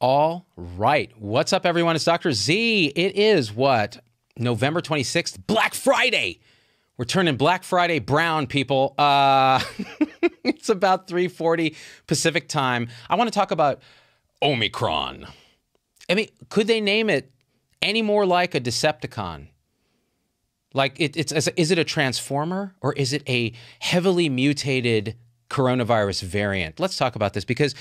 All right. What's up, everyone? It's Dr. Z. It is what? November 26th, Black Friday. We're turning Black Friday brown, people. Uh, it's about 3:40 Pacific time. I want to talk about Omicron. I mean, could they name it any more like a Decepticon? Like it, it's is it a transformer or is it a heavily mutated coronavirus variant? Let's talk about this because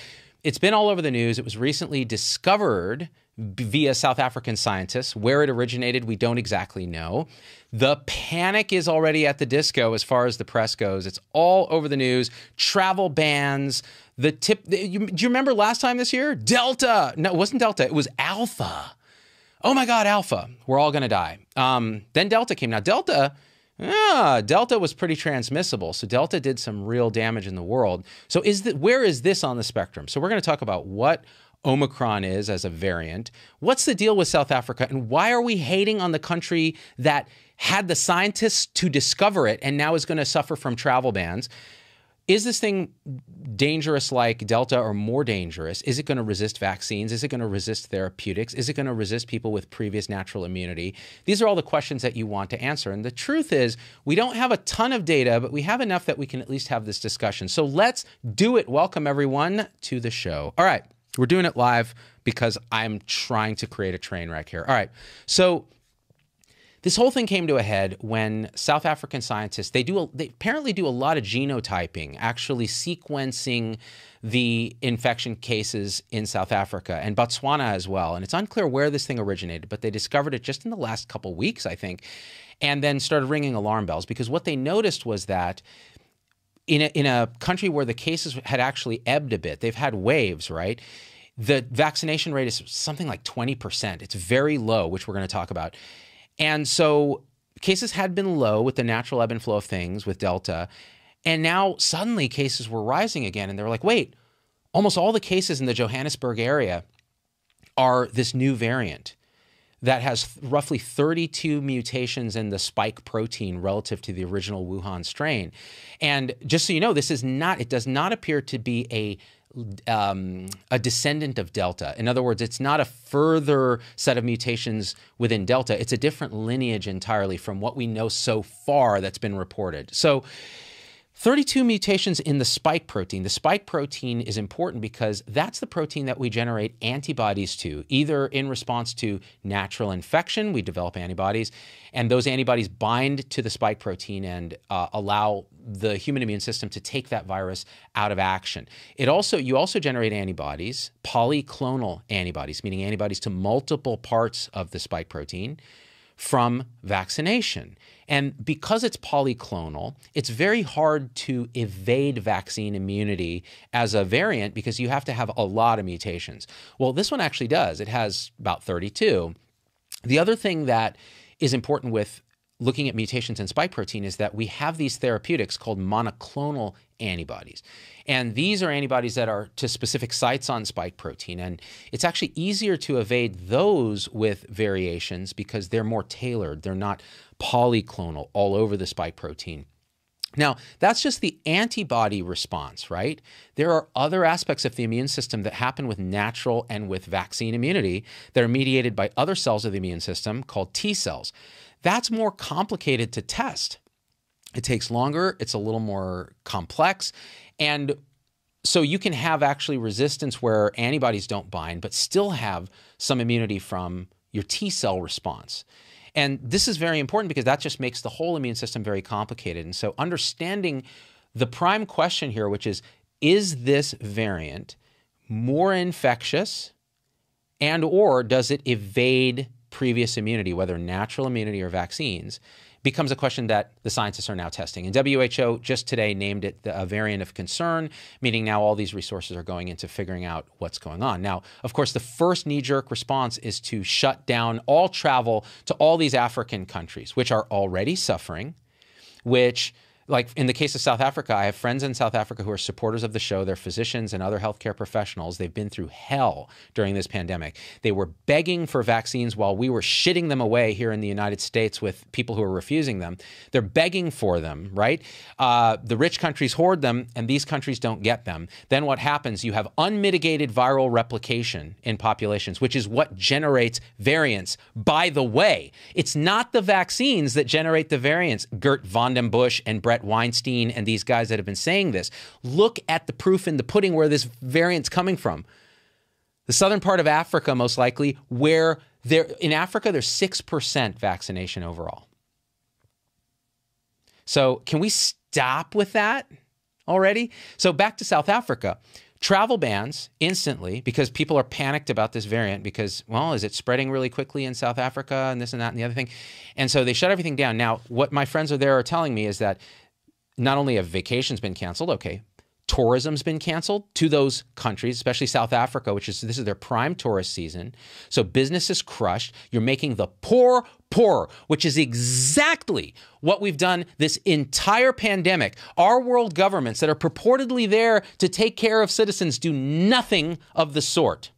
it's been all over the news. It was recently discovered via South African scientists. Where it originated, we don't exactly know. The panic is already at the disco as far as the press goes. It's all over the news. Travel bans. The tip. You, do you remember last time this year? Delta. No, it wasn't Delta. It was Alpha. Oh my God, Alpha. We're all going to die. Um, then Delta came. Now, Delta Ah, Delta was pretty transmissible. So Delta did some real damage in the world. So is the, where is this on the spectrum? So we're going to talk about what Omicron is as a variant. What's the deal with South Africa? And why are we hating on the country that had the scientists to discover it and now is going to suffer from travel bans? is this thing dangerous like Delta or more dangerous? Is it going to resist vaccines? Is it going to resist therapeutics? Is it going to resist people with previous natural immunity? These are all the questions that you want to answer. And the truth is, we don't have a ton of data, but we have enough that we can at least have this discussion. So let's do it. Welcome, everyone, to the show. All right, we're doing it live because I'm trying to create a train wreck here. All right, so this whole thing came to a head when South African scientists they do a, they apparently do a lot of genotyping, actually sequencing the infection cases in South Africa and Botswana as well. And it's unclear where this thing originated, but they discovered it just in the last couple weeks, I think, and then started ringing alarm bells because what they noticed was that in a, in a country where the cases had actually ebbed a bit, they've had waves, right? The vaccination rate is something like 20%. It's very low, which we're going to talk about. And so cases had been low with the natural ebb and flow of things with Delta. And now suddenly cases were rising again. And they were like, wait, almost all the cases in the Johannesburg area are this new variant that has roughly 32 mutations in the spike protein relative to the original Wuhan strain. And just so you know, this is not, it does not appear to be a um, a descendant of Delta. In other words, it's not a further set of mutations within Delta. It's a different lineage entirely from what we know so far that's been reported. So 32 mutations in the spike protein. The spike protein is important because that's the protein that we generate antibodies to, either in response to natural infection, we develop antibodies, and those antibodies bind to the spike protein and uh, allow the human immune system to take that virus out of action. It also you also generate antibodies, polyclonal antibodies, meaning antibodies to multiple parts of the spike protein from vaccination. And because it's polyclonal, it's very hard to evade vaccine immunity as a variant because you have to have a lot of mutations. Well, this one actually does. It has about 32. The other thing that is important with looking at mutations in spike protein is that we have these therapeutics called monoclonal antibodies. And these are antibodies that are to specific sites on spike protein. And it's actually easier to evade those with variations because they're more tailored. They're not polyclonal all over the spike protein. Now, that's just the antibody response, right? There are other aspects of the immune system that happen with natural and with vaccine immunity that are mediated by other cells of the immune system called T cells. That's more complicated to test. It takes longer, it's a little more complex. And so you can have actually resistance where antibodies don't bind, but still have some immunity from your T cell response. And this is very important because that just makes the whole immune system very complicated. And so understanding the prime question here, which is, is this variant more infectious and or does it evade previous immunity, whether natural immunity or vaccines, becomes a question that the scientists are now testing. And WHO just today named it the, a variant of concern, meaning now all these resources are going into figuring out what's going on. Now, of course, the first knee jerk response is to shut down all travel to all these African countries, which are already suffering, which like in the case of South Africa, I have friends in South Africa who are supporters of the show. They're physicians and other healthcare professionals. They've been through hell during this pandemic. They were begging for vaccines while we were shitting them away here in the United States with people who are refusing them. They're begging for them, right? Uh, the rich countries hoard them and these countries don't get them. Then what happens? You have unmitigated viral replication in populations, which is what generates variants. By the way, it's not the vaccines that generate the variants, Gert von den Busch and Brett. Brett Weinstein and these guys that have been saying this. Look at the proof in the pudding where this variant's coming from. The southern part of Africa, most likely, where there in Africa there's six percent vaccination overall. So can we stop with that already? So back to South Africa travel bans instantly because people are panicked about this variant because, well, is it spreading really quickly in South Africa and this and that and the other thing? And so they shut everything down. Now, what my friends are there are telling me is that not only have vacations been canceled, okay, tourism's been canceled to those countries, especially South Africa, which is this is their prime tourist season. So business is crushed. You're making the poor poorer, which is exactly what we've done this entire pandemic. Our world governments that are purportedly there to take care of citizens do nothing of the sort.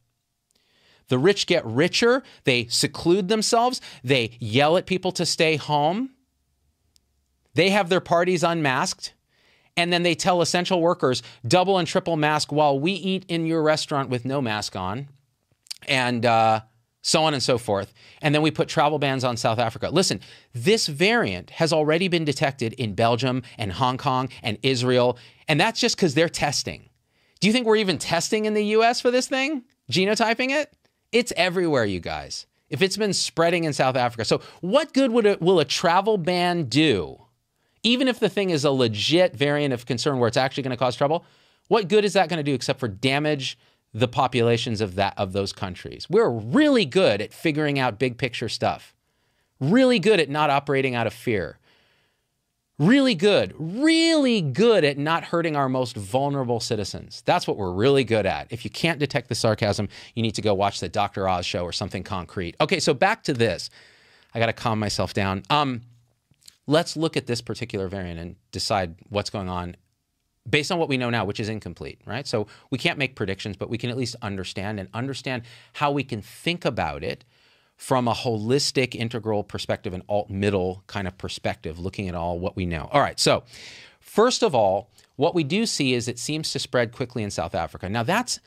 The rich get richer, they seclude themselves, they yell at people to stay home. They have their parties unmasked, and then they tell essential workers double and triple mask while we eat in your restaurant with no mask on, and uh, so on and so forth. And then we put travel bans on South Africa. Listen, this variant has already been detected in Belgium and Hong Kong and Israel, and that's just because they're testing. Do you think we're even testing in the US for this thing? Genotyping it? It's everywhere, you guys. If it's been spreading in South Africa. So, what good would will a travel ban do even if the thing is a legit variant of concern where it's actually going to cause trouble, what good is that going to do except for damage the populations of that of those countries? We're really good at figuring out big picture stuff. Really good at not operating out of fear. Really good, really good at not hurting our most vulnerable citizens. That's what we're really good at. If you can't detect the sarcasm, you need to go watch the Dr. Oz show or something concrete. Okay, so back to this. I got to calm myself down. Um, let's look at this particular variant and decide what's going on based on what we know now, which is incomplete, right? So we can't make predictions, but we can at least understand and understand how we can think about it from a holistic, integral perspective, an alt middle kind of perspective, looking at all what we know. All right, so first of all, what we do see is it seems to spread quickly in South Africa. Now, that's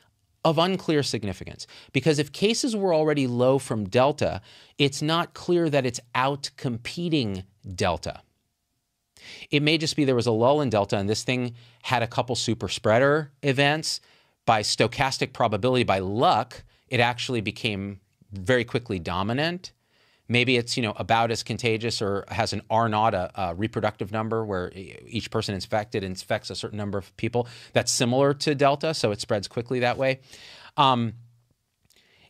of unclear significance. Because if cases were already low from Delta, it's not clear that it's out competing Delta. It may just be there was a lull in Delta and this thing had a couple super spreader events. By stochastic probability, by luck, it actually became very quickly dominant. Maybe it's you know about as contagious or has an R naught, a, reproductive number where each person infected infects a certain number of people. That's similar to Delta, so it spreads quickly that way. Um,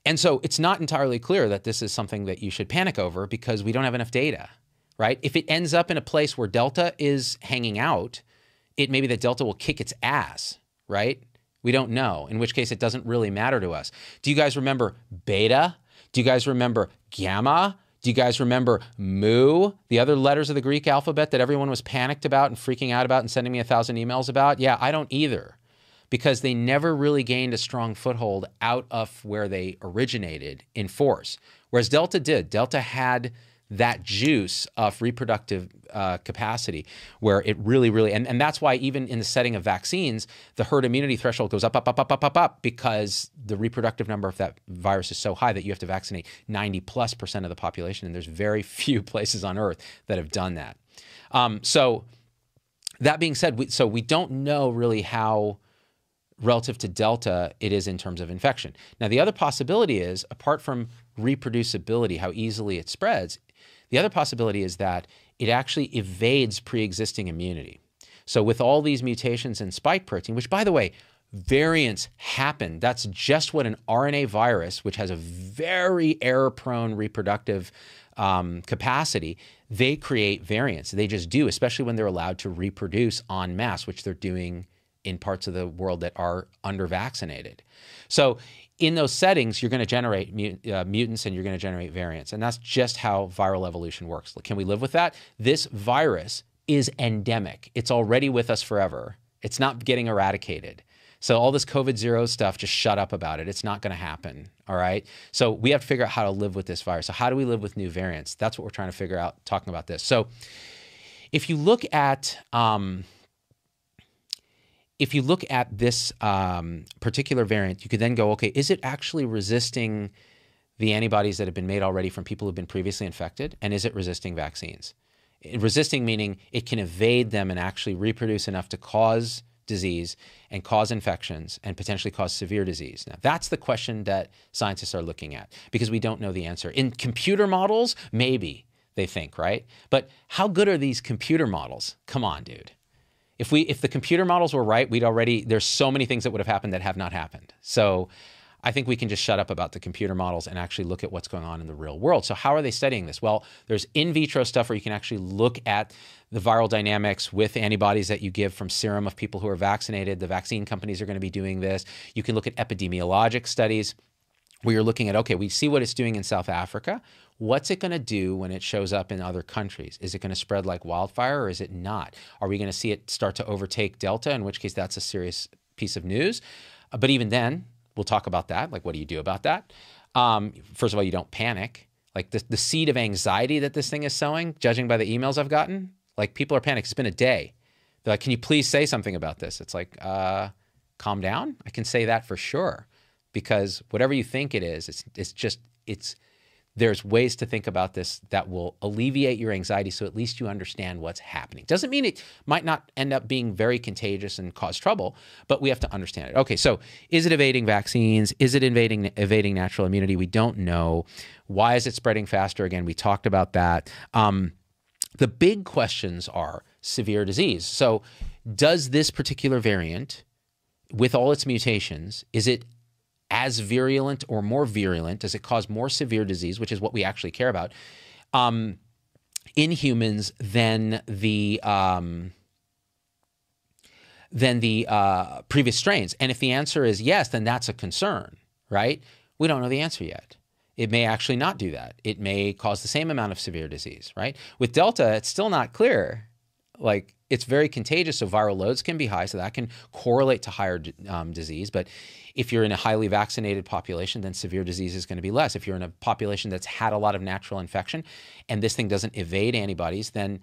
and so it's not entirely clear that this is something that you should panic over because we don't have enough data, right? If it ends up in a place where Delta is hanging out, it may be that Delta will kick its ass, right? We don't know, in which case it doesn't really matter to us. Do you guys remember beta? Do you guys remember gamma? Do you guys remember mu, the other letters of the Greek alphabet that everyone was panicked about and freaking out about and sending me a thousand emails about? Yeah, I don't either because they never really gained a strong foothold out of where they originated in force. Whereas Delta did. Delta had that juice of reproductive uh, capacity where it really, really, and, and that's why even in the setting of vaccines, the herd immunity threshold goes up, up, up, up, up, up, up, because the reproductive number of that virus is so high that you have to vaccinate 90 plus percent of the population. And there's very few places on earth that have done that. Um, so that being said, we, so we don't know really how relative to Delta it is in terms of infection. Now, the other possibility is apart from reproducibility, how easily it spreads, the other possibility is that it actually evades pre existing immunity. So, with all these mutations in spike protein, which by the way, variants happen. That's just what an RNA virus, which has a very error prone reproductive um, capacity, they create variants. They just do, especially when they're allowed to reproduce en masse, which they're doing in parts of the world that are under vaccinated. So in those settings, you're going to generate mut- uh, mutants and you're going to generate variants. And that's just how viral evolution works. Can we live with that? This virus is endemic, it's already with us forever. It's not getting eradicated. So, all this COVID zero stuff, just shut up about it. It's not going to happen. All right. So, we have to figure out how to live with this virus. So, how do we live with new variants? That's what we're trying to figure out talking about this. So, if you look at, um, if you look at this um, particular variant, you could then go, okay, is it actually resisting the antibodies that have been made already from people who've been previously infected? And is it resisting vaccines? Resisting meaning it can evade them and actually reproduce enough to cause disease and cause infections and potentially cause severe disease. Now, that's the question that scientists are looking at because we don't know the answer. In computer models, maybe they think, right? But how good are these computer models? Come on, dude if we if the computer models were right, we'd already there's so many things that would have happened that have not happened. So I think we can just shut up about the computer models and actually look at what's going on in the real world. So how are they studying this? Well, there's in vitro stuff where you can actually look at the viral dynamics with antibodies that you give from serum of people who are vaccinated. The vaccine companies are going to be doing this. You can look at epidemiologic studies where you're looking at okay, we see what it's doing in South Africa. What's it going to do when it shows up in other countries? Is it going to spread like wildfire or is it not? Are we going to see it start to overtake Delta, in which case that's a serious piece of news? Uh, but even then, we'll talk about that. Like, what do you do about that? Um, first of all, you don't panic. Like the, the seed of anxiety that this thing is sowing, judging by the emails I've gotten, like people are panicked. It's been a day. They're like, can you please say something about this? It's like, uh, calm down. I can say that for sure because whatever you think it is, it's it's just it's there's ways to think about this that will alleviate your anxiety so at least you understand what's happening. Doesn't mean it might not end up being very contagious and cause trouble, but we have to understand it. Okay, so is it evading vaccines? Is it invading, evading natural immunity? We don't know. Why is it spreading faster? Again, we talked about that. Um, the big questions are severe disease. So, does this particular variant, with all its mutations, is it as virulent or more virulent? Does it cause more severe disease, which is what we actually care about, um, in humans than the um, than the uh, previous strains? And if the answer is yes, then that's a concern, right? We don't know the answer yet. It may actually not do that. It may cause the same amount of severe disease, right? With Delta, it's still not clear, like it's very contagious, so viral loads can be high, so that can correlate to higher um, disease. But if you're in a highly vaccinated population, then severe disease is going to be less. If you're in a population that's had a lot of natural infection and this thing doesn't evade antibodies, then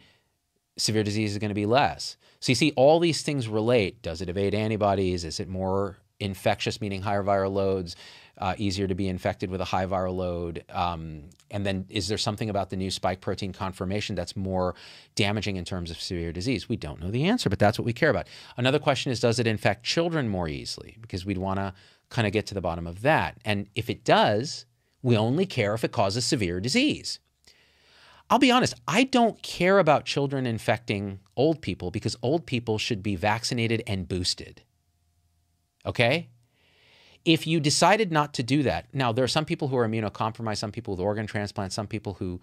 severe disease is going to be less. So you see, all these things relate. Does it evade antibodies? Is it more infectious, meaning higher viral loads? uh, easier to be infected with a high viral load? Um, and then is there something about the new spike protein conformation that's more damaging in terms of severe disease? We don't know the answer, but that's what we care about. Another question is does it infect children more easily? Because we'd want to kind of get to the bottom of that. And if it does, we only care if it causes severe disease. I'll be honest, I don't care about children infecting old people because old people should be vaccinated and boosted. Okay? if you decided not to do that, now there are some people who are immunocompromised, some people with organ transplants, some people who,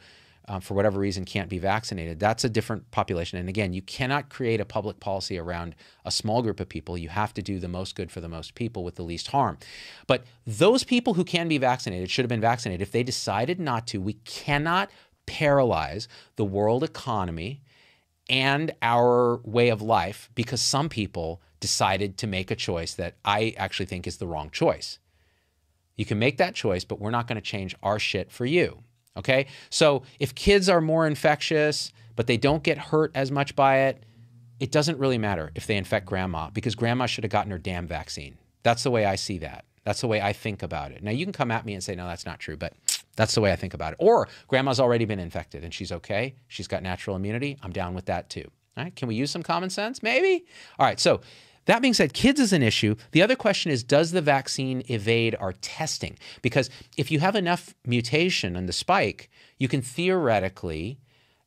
um, for whatever reason, can't be vaccinated. That's a different population. And again, you cannot create a public policy around a small group of people. You have to do the most good for the most people with the least harm. But those people who can be vaccinated should have been vaccinated. If they decided not to, we cannot paralyze the world economy and our way of life because some people decided to make a choice that I actually think is the wrong choice. You can make that choice, but we're not going to change our shit for you. Okay? So if kids are more infectious, but they don't get hurt as much by it, it doesn't really matter if they infect grandma because grandma should have gotten her damn vaccine. That's the way I see that. That's the way I think about it. Now, you can come at me and say, no, that's not true, but that's the way I think about it. Or grandma's already been infected and she's okay. She's got natural immunity. I'm down with that too. All right. Can we use some common sense? Maybe. All right. So that being said, kids is an issue. The other question is Does the vaccine evade our testing? Because if you have enough mutation in the spike, you can theoretically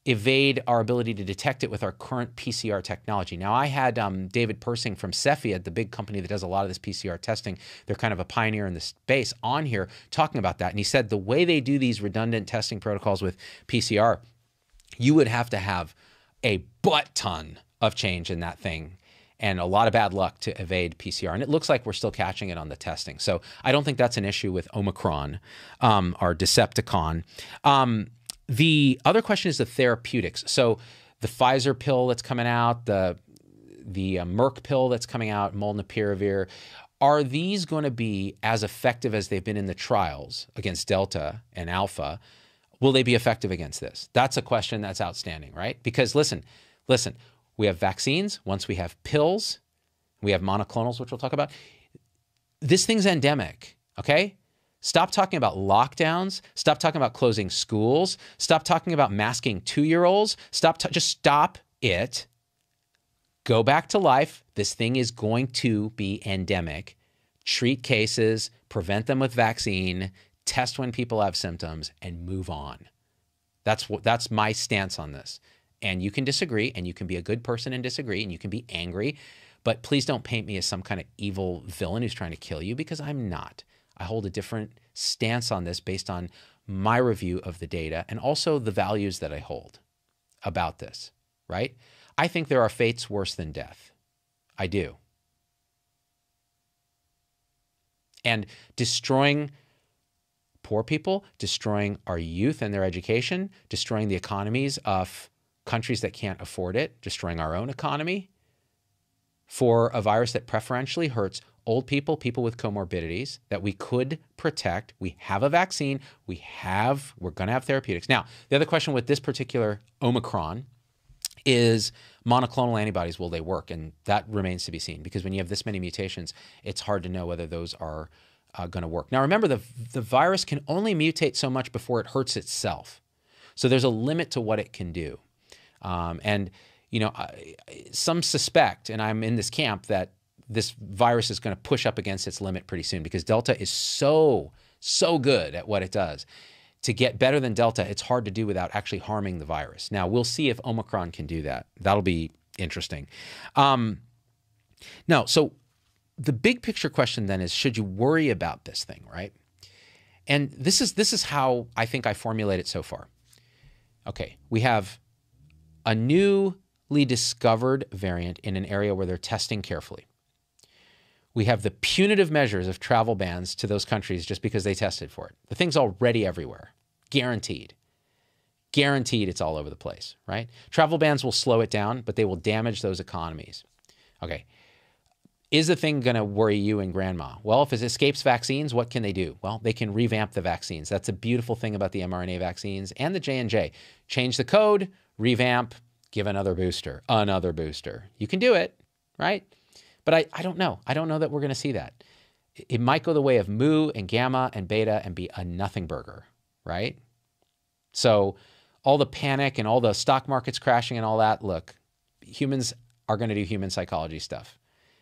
evade our ability to detect it with our current PCR technology. Now, I had um, David Persing from Cepheid, the big company that does a lot of this PCR testing. They're kind of a pioneer in the space on here talking about that. And he said the way they do these redundant testing protocols with PCR, you would have to have a butt ton of change in that thing and a lot of bad luck to evade PCR. And it looks like we're still catching it on the testing. So I don't think that's an issue with Omicron um, or Decepticon. Um, the other question is the therapeutics. So the Pfizer pill that's coming out, the the uh, Merck pill that's coming out, molnupiravir, are these going to be as effective as they've been in the trials against Delta and Alpha? Will they be effective against this? That's a question that's outstanding, right? Because listen, listen, we have vaccines, once we have pills, we have monoclonals, which we'll talk about. This thing's endemic, okay? Stop talking about lockdowns. Stop talking about closing schools. Stop talking about masking two year olds. Stop, just stop it. Go back to life. This thing is going to be endemic. Treat cases, prevent them with vaccine, test when people have symptoms, and move on. That's, what, that's my stance on this. And you can disagree, and you can be a good person and disagree, and you can be angry. But please don't paint me as some kind of evil villain who's trying to kill you because I'm not. I hold a different stance on this based on my review of the data and also the values that I hold about this, right? I think there are fates worse than death. I do. And destroying poor people, destroying our youth and their education, destroying the economies of countries that can't afford it, destroying our own economy, for a virus that preferentially hurts old people, people with comorbidities that we could protect. We have a vaccine. We have, we're going to have therapeutics. Now, the other question with this particular Omicron is monoclonal antibodies, will they work? And that remains to be seen because when you have this many mutations, it's hard to know whether those are uh, going to work. Now, remember, the, the virus can only mutate so much before it hurts itself. So there's a limit to what it can do. Um, and you know, some suspect, and I'm in this camp that this virus is going to push up against its limit pretty soon because Delta is so so good at what it does. To get better than Delta, it's hard to do without actually harming the virus. Now we'll see if Omicron can do that. That'll be interesting. Um, no, so the big picture question then is: Should you worry about this thing, right? And this is this is how I think I formulate it so far. Okay, we have a newly discovered variant in an area where they're testing carefully. We have the punitive measures of travel bans to those countries just because they tested for it. The thing's already everywhere, guaranteed. Guaranteed it's all over the place, right? Travel bans will slow it down, but they will damage those economies. Okay. Is the thing going to worry you and grandma? Well, if it escapes vaccines, what can they do? Well, they can revamp the vaccines. That's a beautiful thing about the mRNA vaccines and the J&J. Change the code, revamp, give another booster, another booster. You can do it, right? But I, I don't know. I don't know that we're going to see that. It might go the way of mu and gamma and beta and be a nothing burger, right? So all the panic and all the stock markets crashing and all that, look, humans are going to do human psychology stuff.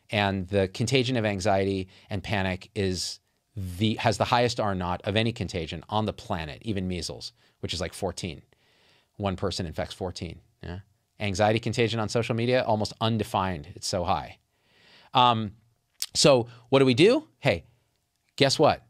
And the contagion of anxiety and panic is the has the highest R naught of any contagion on the planet, even measles, which is like 14 one person infects 14. Yeah? Anxiety contagion on social media, almost undefined. It's so high. Um, so, what do we do? Hey, guess what?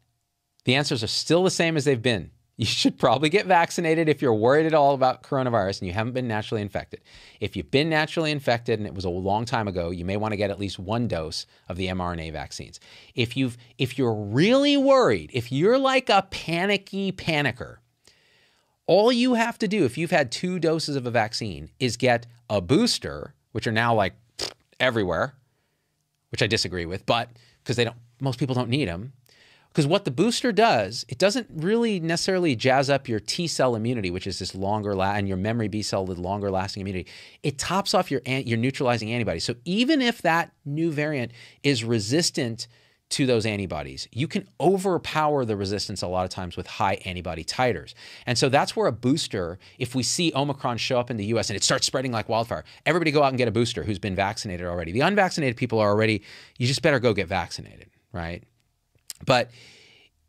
The answers are still the same as they've been. You should probably get vaccinated if you're worried at all about coronavirus and you haven't been naturally infected. If you've been naturally infected and it was a long time ago, you may want to get at least one dose of the mRNA vaccines. If you've if you're really worried, if you're like a panicky panicker, all you have to do if you've had two doses of a vaccine is get a booster, which are now like everywhere, which I disagree with, but because they don't, most people don't need them. Because what the booster does, it doesn't really necessarily jazz up your T cell immunity, which is this longer la- and your memory B cell, the longer lasting immunity. It tops off your an- your neutralizing antibody. So even if that new variant is resistant to those antibodies. You can overpower the resistance a lot of times with high antibody titers. And so that's where a booster, if we see Omicron show up in the US and it starts spreading like wildfire, everybody go out and get a booster who's been vaccinated already. The unvaccinated people are already, you just better go get vaccinated, right? But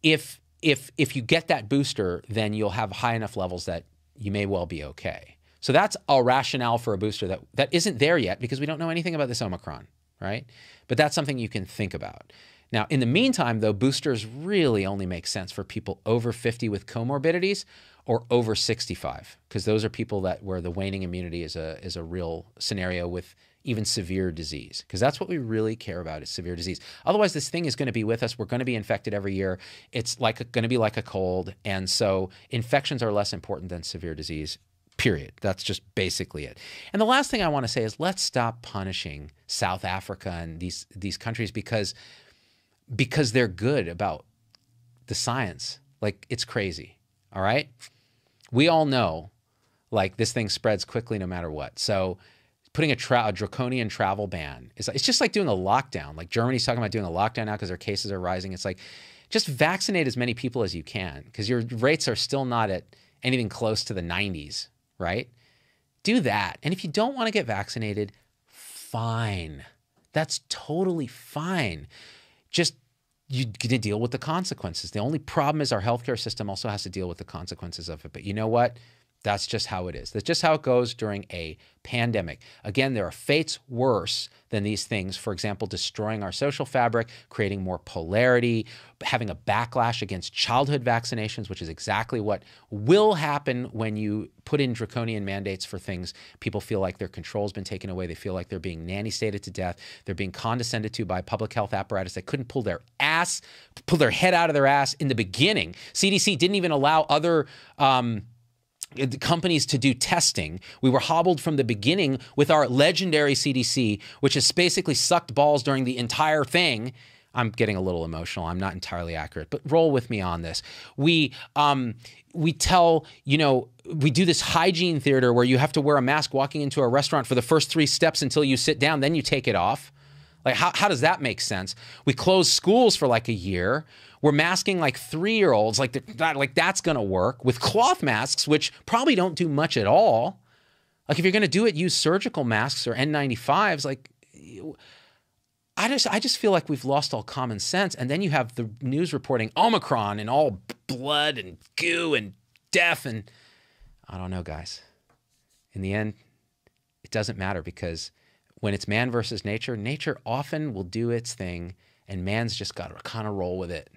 if if if you get that booster, then you'll have high enough levels that you may well be okay. So that's our rationale for a booster that that isn't there yet because we don't know anything about this Omicron, right? But that's something you can think about. Now, in the meantime, though, boosters really only make sense for people over 50 with comorbidities or over 65, because those are people that where the waning immunity is a is a real scenario with even severe disease, because that's what we really care about is severe disease. Otherwise, this thing is going to be with us. We're going to be infected every year. It's like going to be like a cold, and so infections are less important than severe disease. Period. That's just basically it. And the last thing I want to say is let's stop punishing South Africa and these these countries because because they're good about the science. Like it's crazy. All right. We all know like this thing spreads quickly no matter what. So putting a, tra- a draconian travel ban is it's just like doing a lockdown. Like Germany's talking about doing a lockdown now because their cases are rising. It's like just vaccinate as many people as you can because your rates are still not at anything close to the 90s, right? Do that. And if you don't want to get vaccinated, fine. That's totally fine just you're going to deal with the consequences. The only problem is our healthcare system also has to deal with the consequences of it. But you know what? That's just how it is. That's just how it goes during a pandemic. Again, there are fates worse than these things. For example, destroying our social fabric, creating more polarity, having a backlash against childhood vaccinations, which is exactly what will happen when you put in draconian mandates for things. People feel like their control's been taken away. They feel like they're being nanny stated to death. They're being condescended to by public health apparatus that couldn't pull their ass, pull their head out of their ass in the beginning. CDC didn't even allow other. Um, uh, companies to do testing. We were hobbled from the beginning with our legendary CDC, which has basically sucked balls during the entire thing. I'm getting a little emotional. I'm not entirely accurate, but roll with me on this. We um, we tell you know we do this hygiene theater where you have to wear a mask walking into a restaurant for the first three steps until you sit down, then you take it off. Like, how, how does that make sense? We closed schools for like a year. We're masking like three year olds. Like, that, like that's going to work with cloth masks, which probably don't do much at all. Like, if you're going to do it, use surgical masks or N95s. Like, I just, I just feel like we've lost all common sense. And then you have the news reporting Omicron and all blood and goo and death. And I don't know, guys. In the end, it doesn't matter because when it's man versus nature, nature often will do its thing and man's just got to kind of roll with it.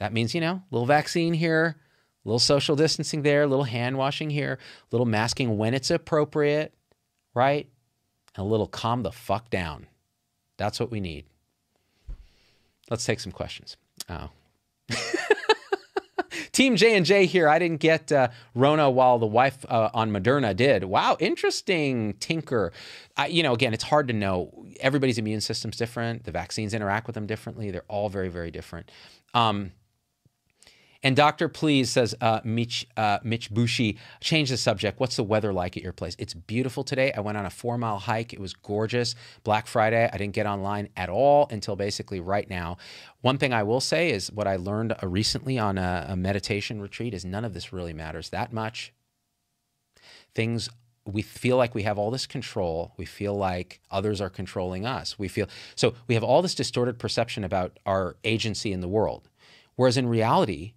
That means, you know, little vaccine here, little social distancing there, little hand washing here, little masking when it's appropriate, right? And a little calm the fuck down. That's what we need. Let's take some questions. Oh. Team J and J here. I didn't get uh, Rona while the wife uh, on Moderna did. Wow, interesting tinker. I, you know, again, it's hard to know. Everybody's immune system's different. The vaccines interact with them differently. They're all very, very different. Um, and Dr. Please says, uh, Mitch, uh, Mitch Bushi, change the subject. What's the weather like at your place? It's beautiful today. I went on a four mile hike. It was gorgeous. Black Friday, I didn't get online at all until basically right now. One thing I will say is what I learned uh, recently on a, a meditation retreat is none of this really matters that much. Things we feel like we have all this control. We feel like others are controlling us. We feel so we have all this distorted perception about our agency in the world. Whereas in reality,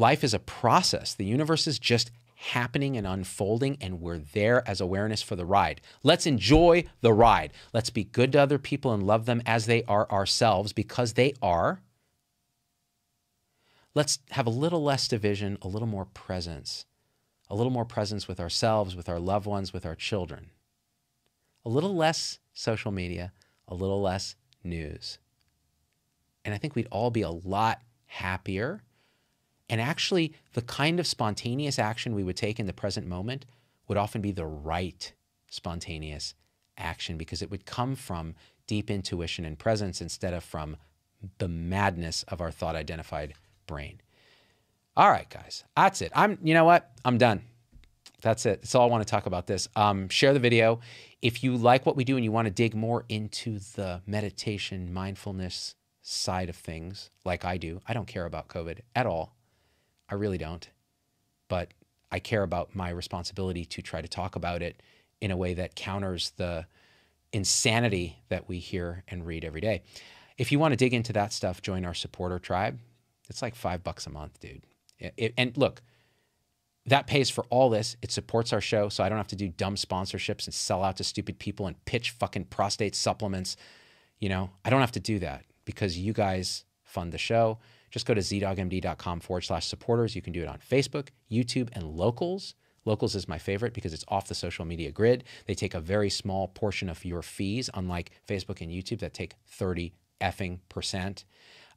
Life is a process. The universe is just happening and unfolding, and we're there as awareness for the ride. Let's enjoy the ride. Let's be good to other people and love them as they are ourselves because they are. Let's have a little less division, a little more presence, a little more presence with ourselves, with our loved ones, with our children. A little less social media, a little less news. And I think we'd all be a lot happier and actually, the kind of spontaneous action we would take in the present moment would often be the right spontaneous action because it would come from deep intuition and presence instead of from the madness of our thought identified brain. All right, guys, that's it. I'm, you know what? I'm done. That's it. That's all I want to talk about this. Um, share the video. If you like what we do and you want to dig more into the meditation, mindfulness side of things, like I do, I don't care about COVID at all. I really don't. But I care about my responsibility to try to talk about it in a way that counters the insanity that we hear and read every day. If you want to dig into that stuff, join our supporter tribe. It's like five bucks a month, dude. It, and look, that pays for all this. It supports our show, so I don't have to do dumb sponsorships and sell out to stupid people and pitch fucking prostate supplements. You know, I don't have to do that because you guys fund the show. Just go to zdogmd.com forward slash supporters. You can do it on Facebook, YouTube, and locals. Locals is my favorite because it's off the social media grid. They take a very small portion of your fees, unlike Facebook and YouTube that take 30 effing percent.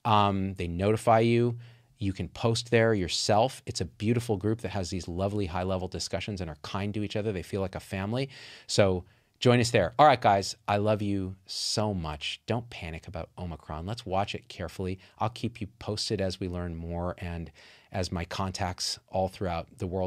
Um, they notify you. You can post there yourself. It's a beautiful group that has these lovely high level discussions and are kind to each other. They feel like a family. So Join us there. All right, guys, I love you so much. Don't panic about Omicron. Let's watch it carefully. I'll keep you posted as we learn more and as my contacts all throughout the world.